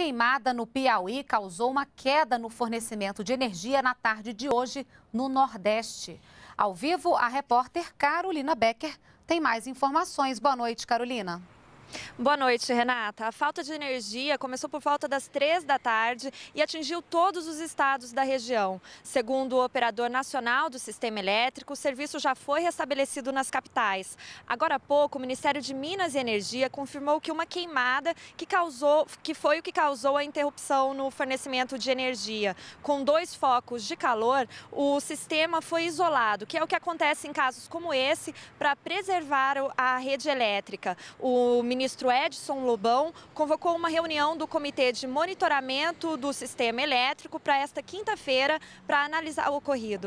queimada no Piauí causou uma queda no fornecimento de energia na tarde de hoje no Nordeste. Ao vivo, a repórter Carolina Becker tem mais informações. Boa noite, Carolina. Boa noite, Renata. A falta de energia começou por volta das três da tarde e atingiu todos os estados da região. Segundo o operador nacional do sistema elétrico, o serviço já foi restabelecido nas capitais. Agora há pouco, o Ministério de Minas e Energia confirmou que uma queimada que causou, que foi o que causou a interrupção no fornecimento de energia. Com dois focos de calor, o sistema foi isolado, que é o que acontece em casos como esse, para preservar a rede elétrica. O ministro Edson Lobão convocou uma reunião do Comitê de Monitoramento do Sistema Elétrico para esta quinta-feira para analisar o ocorrido.